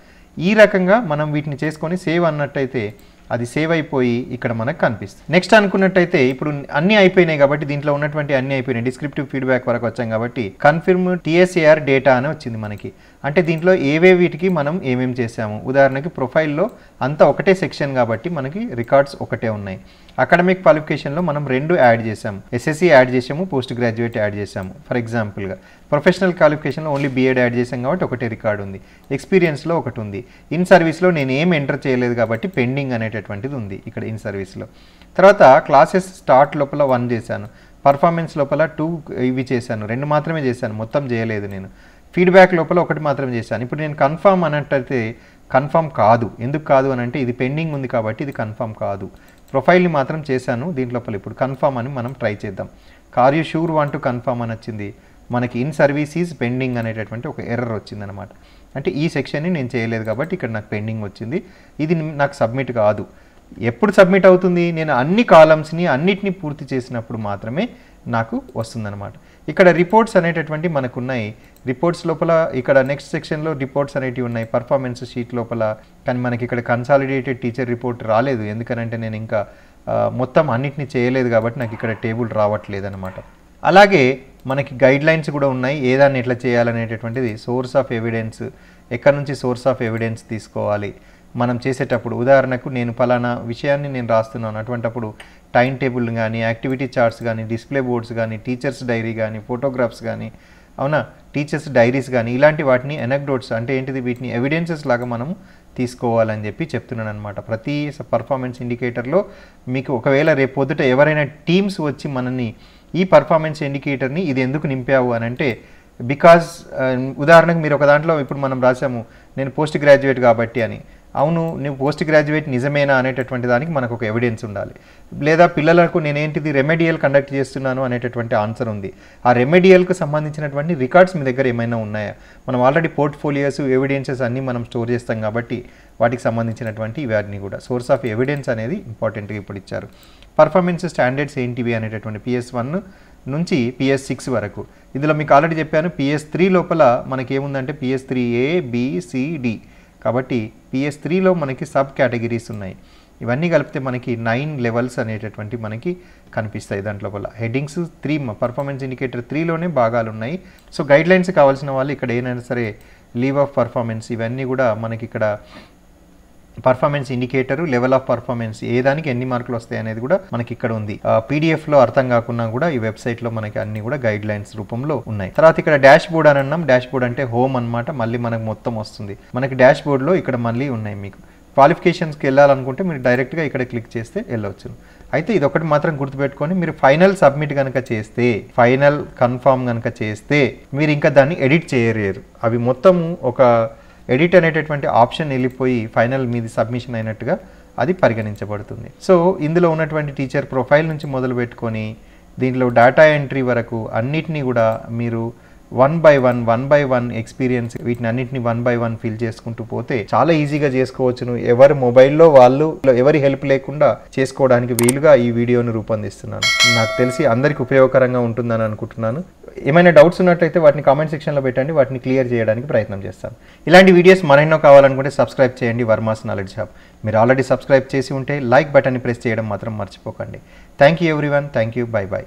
ఈ రకంగా మనం వీటిని చేసుకొని సేవ్ అన్నట్టయితే అది సేవ్ అయిపోయి ఇక్కడ మనకు కనిపిస్తుంది నెక్స్ట్ అనుకున్నట్టయితే ఇప్పుడు అన్ని అయిపోయినాయి కాబట్టి దీంట్లో ఉన్నటువంటి అన్ని అయిపోయినాయి డిస్క్రిప్టివ్ ఫీడ్బ్యాక్ వరకు వచ్చాం కాబట్టి కన్ఫర్మ్ టీఎస్ఏఆర్ డేటా అని వచ్చింది మనకి అంటే దీంట్లో ఏవే వీటికి మనం ఏమేమి చేసాము ఉదాహరణకి ప్రొఫైల్లో అంతా ఒకటే సెక్షన్ కాబట్టి మనకి రికార్డ్స్ ఒకటే ఉన్నాయి అకాడమిక్ క్వాలిఫికేషన్లో మనం రెండు యాడ్ చేసాము ఎస్ఎస్సి యాడ్ చేసాము పోస్ట్ గ్రాడ్యుయేట్ యాడ్ చేసాము ఫర్ ఎగ్జాంపుల్గా ప్రొఫెషనల్ క్వాలిఫికేషన్లో ఓన్లీ బీఎడ్ యాడ్ చేసాం కాబట్టి ఒకటి రికార్డు ఉంది ఎక్స్పీరియన్స్లో ఒకటి ఉంది ఇన్ సర్వీస్లో నేను ఏం ఎంటర్ చేయలేదు కాబట్టి పెండింగ్ అనేటటువంటిది ఉంది ఇక్కడ ఇన్ సర్వీస్లో తర్వాత క్లాసెస్ స్టార్ట్ లోపల వన్ చేశాను పర్ఫార్మెన్స్ లోపల టూ ఇవి చేశాను రెండు మాత్రమే చేశాను మొత్తం చేయలేదు నేను ఫీడ్బ్యాక్ లోపల ఒకటి మాత్రమే చేశాను ఇప్పుడు నేను కన్ఫామ్ అన్నట్టయితే కన్ఫామ్ కాదు ఎందుకు కాదు అని అంటే ఇది పెండింగ్ ఉంది కాబట్టి ఇది కన్ఫామ్ కాదు ప్రొఫైల్ని మాత్రం చేశాను దీంట్లోపల ఇప్పుడు కన్ఫామ్ అని మనం ట్రై చేద్దాం are you sure want to confirm అని వచ్చింది మనకి ఇన్ సర్వీసీస్ పెండింగ్ అనేటటువంటి ఒక ఎర్రర్ వచ్చిందనమాట అంటే ఈ సెక్షన్ని నేను చేయలేదు కాబట్టి ఇక్కడ నాకు పెండింగ్ వచ్చింది ఇది నాకు సబ్మిట్ కాదు ఎప్పుడు సబ్మిట్ అవుతుంది నేను అన్ని కాలమ్స్ని అన్నిటినీ పూర్తి చేసినప్పుడు మాత్రమే నాకు వస్తుందన్నమాట ఇక్కడ రిపోర్ట్స్ అనేటటువంటి మనకున్నాయి రిపోర్ట్స్ లోపల ఇక్కడ నెక్స్ట్ సెక్షన్లో రిపోర్ట్స్ అనేటివి ఉన్నాయి పర్ఫార్మెన్స్ షీట్ లోపల కానీ మనకి ఇక్కడ కన్సాలిడేటెడ్ టీచర్ రిపోర్ట్ రాలేదు ఎందుకనంటే నేను ఇంకా మొత్తం అన్నిటిని చేయలేదు కాబట్టి నాకు ఇక్కడ టేబుల్ రావట్లేదు అనమాట అలాగే మనకి గైడ్ లైన్స్ కూడా ఉన్నాయి ఏదాన్ని ఎట్లా చేయాలనేటటువంటిది సోర్స్ ఆఫ్ ఎవిడెన్స్ ఎక్కడి నుంచి సోర్స్ ఆఫ్ ఎవిడెన్స్ తీసుకోవాలి మనం చేసేటప్పుడు ఉదాహరణకు నేను ఫలానా విషయాన్ని నేను రాస్తున్నాను అటువంటప్పుడు టైం టేబుల్ కానీ యాక్టివిటీ చార్ట్స్ కానీ డిస్ప్లే బోర్డ్స్ కానీ టీచర్స్ డైరీ కానీ ఫోటోగ్రాఫ్స్ కానీ అవునా టీచర్స్ డైరీస్ కానీ ఇలాంటి వాటిని ఎనక్డోట్స్ అంటే ఏంటిది వీటిని ఎవిడెన్సెస్ లాగా మనం తీసుకోవాలని చెప్పి చెప్తున్నాను అనమాట ప్రతి పర్ఫార్మెన్స్ ఇండికేటర్లో మీకు ఒకవేళ రేపు పొద్దుట ఎవరైనా టీమ్స్ వచ్చి మనని ఈ పర్ఫార్మెన్స్ ఇండికేటర్ని ఇది ఎందుకు నింపావు అని అంటే బికాజ్ uh, ఉదాహరణకు మీరు ఒక దాంట్లో ఇప్పుడు మనం రాసాము నేను పోస్ట్ గ్రాడ్యుయేట్ కాబట్టి అని అవును నువ్వు పోస్ట్ గ్రాడ్యుయేట్ నిజమేనా అనేటటువంటి దానికి మనకు ఒక ఎవిడెన్స్ ఉండాలి లేదా పిల్లలకు నేనేంటిది రెమెడియల్ కండక్ట్ చేస్తున్నాను అనేటటువంటి ఆన్సర్ ఉంది ఆ రెమెడియల్కు సంబంధించినటువంటి రికార్డ్స్ మీ దగ్గర ఏమైనా ఉన్నాయా మనం ఆల్రెడీ పోర్ట్ఫోలియోస్ ఎవిడెన్సెస్ అన్నీ మనం స్టోర్ చేస్తాం కాబట్టి వాటికి సంబంధించినటువంటి ఇవన్నీ కూడా సోర్స్ ఆఫ్ ఎవిడెన్స్ అనేది ఇంపార్టెంట్గా ఇప్పుడు ఇచ్చారు పర్ఫార్మెన్స్ స్టాండర్డ్స్ ఏంటివి అనేటటువంటి పిఎస్ వన్ నుంచి పిఎస్ సిక్స్ వరకు ఇందులో మీకు ఆల్రెడీ చెప్పాను పిఎస్ త్రీ లోపల మనకేముందంటే పిఎస్ త్రీ ఏ బిసిడి కాబట్టి పిఎస్ త్రీలో మనకి సబ్ కేటగిరీస్ ఉన్నాయి ఇవన్నీ కలిపితే మనకి నైన్ లెవెల్స్ అనేటటువంటి మనకి కనిపిస్తాయి దాంట్లో వల్ల హెడ్డింగ్స్ త్రీ పర్ఫార్మెన్స్ ఇండికేటర్ త్రీలోనే భాగాలు ఉన్నాయి సో గైడ్లైన్స్ కావాల్సిన వాళ్ళు ఇక్కడ ఏదైనా సరే లీవ్ ఆఫ్ పర్ఫార్మెన్స్ ఇవన్నీ కూడా మనకి ఇక్కడ performance indicator level of performance ఏ దానికి ఎన్ని మార్కులు వస్తాయి అనేది కూడా మనకి ఇక్కడ ఉంది పీడిఎఫ్ లో అర్థం కాకుండా కూడా ఈ వెబ్సైట్ లో మనకి అన్ని కూడా గైడ్ లైన్స్ రూపంలో ఉన్నాయి తర్వాత ఇక్కడ డాష్ బోర్డ్ అని అన్నాం డాష్ బోర్డ్ అంటే హోమ్ అనమాట మళ్ళీ మనకు మొత్తం వస్తుంది మనకి డాష్ బోర్డ్లో ఇక్కడ మళ్ళీ ఉన్నాయి మీకు క్వాలిఫికేషన్స్కి వెళ్ళాలనుకుంటే మీరు డైరెక్ట్గా ఇక్కడ క్లిక్ చేస్తే వెళ్ళవచ్చు అయితే ఇదొకటి మాత్రం గుర్తుపెట్టుకొని మీరు ఫైనల్ సబ్మిట్ కనుక చేస్తే ఫైనల్ కన్ఫామ్ కనుక చేస్తే మీరు ఇంకా దాన్ని ఎడిట్ చేయలేరు అవి మొత్తము ఒక ఎడిట్ అనేటటువంటి ఆప్షన్ వెళ్ళిపోయి ఫైనల్ మీది సబ్మిషన్ అయినట్టుగా అది పరిగణించబడుతుంది సో ఇందులో ఉన్నటువంటి టీచర్ ప్రొఫైల్ నుంచి మొదలు పెట్టుకొని దీంట్లో డేటా ఎంట్రీ వరకు అన్నిటినీ కూడా మీరు one by one one by one experience వీటిని అన్నింటిని వన్ బై వన్ ఫిల్ చేసుకుంటూ పోతే చాలా ఈజీగా చేసుకోవచ్చును ఎవరి మొబైల్లో వాళ్ళు ఎవరి హెల్ప్ లేకుండా చేసుకోవడానికి వీలుగా ఈ వీడియోను రూపొందిస్తున్నాను నాకు తెలిసి అందరికి ఉపయోగకరంగా ఉంటుందని అనుకుంటున్నాను ఏమైనా డౌట్స్ ఉన్నట్లయితే వాటిని కామెంట్ సెక్షన్లో పెట్టండి వాటిని క్లియర్ చేయడానికి ప్రయత్నం చేస్తాను ఇలాంటి వీడియోస్ మరెన్నో కావాలనుకుంటే సబ్స్క్రైబ్ చేయండి వర్మాస్ నాలెడ్జ్ షాప్ మీరు ఆల్రెడీ సబ్స్క్రైబ్ చేసి ఉంటే లైక్ బటన్ని ప్రెస్ చేయడం మాత్రం మర్చిపోకండి thank you everyone thank you bye by